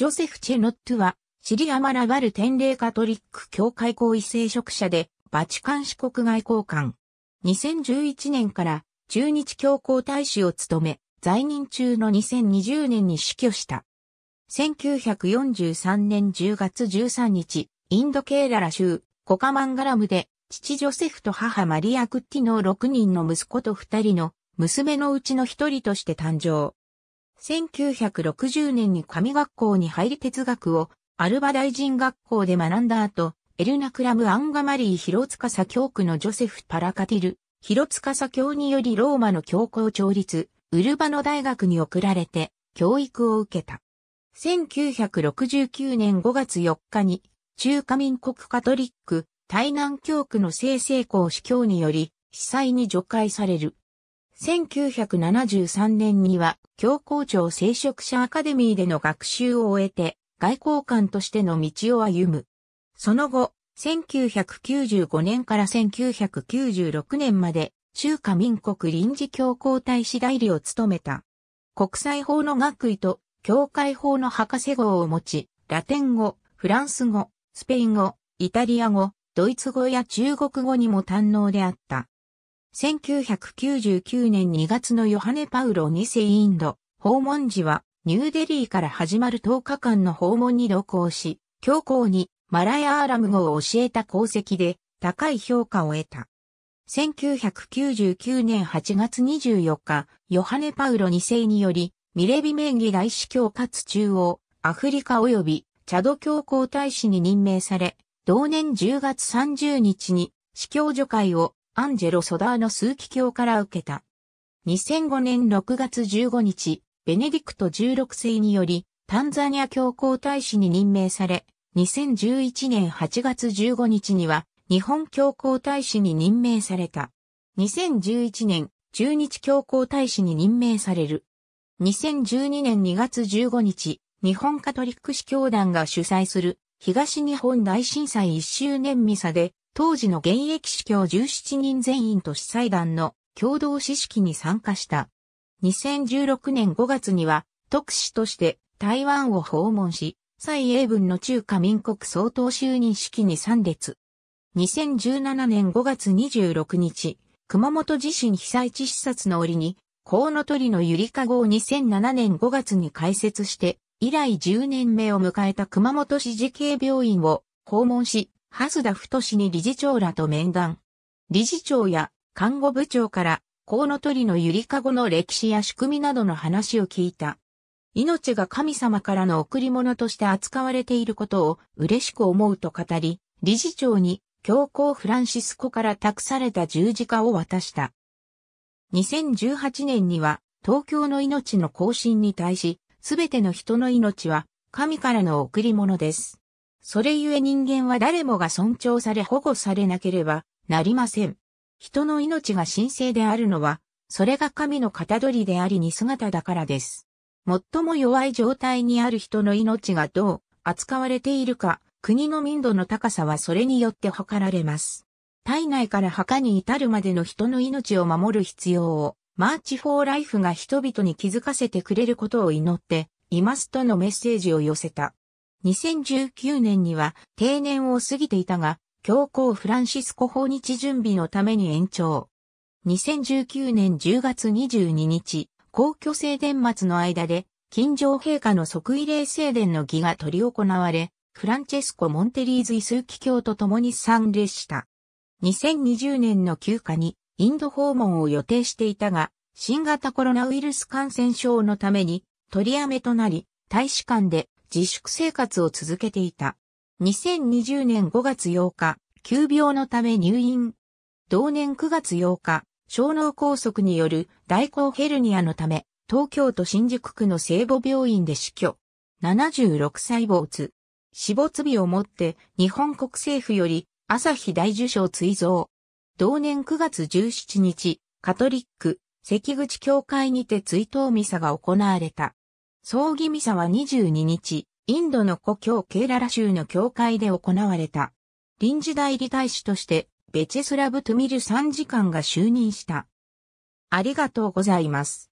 ジョセフ・チェノットは、シリアマラバル天霊カトリック教会行為聖職者で、バチカン市国外交官。2011年から中日教皇大使を務め、在任中の2020年に死去した。1943年10月13日、インドケーララ州、コカマンガラムで、父ジョセフと母マリア・クッティの6人の息子と2人の娘のうちの1人として誕生。1960年に神学校に入り哲学をアルバ大臣学校で学んだ後、エルナクラム・アンガマリー・広カサ教区のジョセフ・パラカティル、広カサ教によりローマの教皇調律、ウルバノ大学に送られて、教育を受けた。1969年5月4日に、中華民国カトリック、台南教区の聖聖公司教により、被災に除外される。1973年には、教皇庁聖職者アカデミーでの学習を終えて、外交官としての道を歩む。その後、1995年から1996年まで、中華民国臨時教皇大使代理を務めた。国際法の学位と、教会法の博士号を持ち、ラテン語、フランス語、スペイン語、イタリア語、ドイツ語や中国語にも堪能であった。1999年2月のヨハネ・パウロ2世インド訪問時はニューデリーから始まる10日間の訪問に同行し、教皇にマラヤ・アーラム語を教えた功績で高い評価を得た。1999年8月24日、ヨハネ・パウロ2世により、ミレビ名義大司教かつ中央、アフリカ及びチャド教皇大使に任命され、同年10月30日に司教助会をアンジェロ・ソダーの数奇教から受けた。2005年6月15日、ベネディクト16世により、タンザニア教皇大使に任命され、2011年8月15日には、日本教皇大使に任命された。2011年、中日教皇大使に任命される。2012年2月15日、日本カトリック司教団が主催する東日本大震災1周年ミサで当時の現役司教17人全員と司祭団の共同司式に参加した。2016年5月には特使として台湾を訪問し、蔡英文の中華民国総統就任式に参列。2017年5月26日、熊本地震被災地視察の折に、コウノトリのゆりかごを2007年5月に開設して、以来10年目を迎えた熊本市慈恵病院を訪問し、蓮田太に理事長らと面談。理事長や看護部長からコウノトリのゆりかごの歴史や仕組みなどの話を聞いた。命が神様からの贈り物として扱われていることを嬉しく思うと語り、理事長に教皇フランシスコから託された十字架を渡した。2018年には東京の命の更新に対し、すべての人の命は神からの贈り物です。それゆえ人間は誰もが尊重され保護されなければなりません。人の命が神聖であるのは、それが神の型取りでありに姿だからです。最も弱い状態にある人の命がどう扱われているか、国の民度の高さはそれによって測られます。体内から墓に至るまでの人の命を守る必要を、マーチ・フォー・ライフが人々に気づかせてくれることを祈っていますとのメッセージを寄せた。2019年には定年を過ぎていたが、教皇フランシスコ訪日準備のために延長。2019年10月22日、皇居聖殿末の間で、近城陛下の即位礼聖殿の儀が執り行われ、フランチェスコ・モンテリーズ・イスーキ教と共に参列した。2020年の休暇にインド訪問を予定していたが、新型コロナウイルス感染症のために取りやめとなり、大使館で自粛生活を続けていた。2020年5月8日、急病のため入院。同年9月8日、小脳梗塞による大口ヘルニアのため、東京都新宿区の聖母病院で死去。76歳没。死没日をもって日本国政府より朝日大受賞追贈。同年9月17日、カトリック、関口教会にて追悼ミサが行われた。葬儀ミサは22日、インドの故郷ケーララ州の教会で行われた。臨時代理大使として、ベチェスラブ・トゥミル参事官が就任した。ありがとうございます。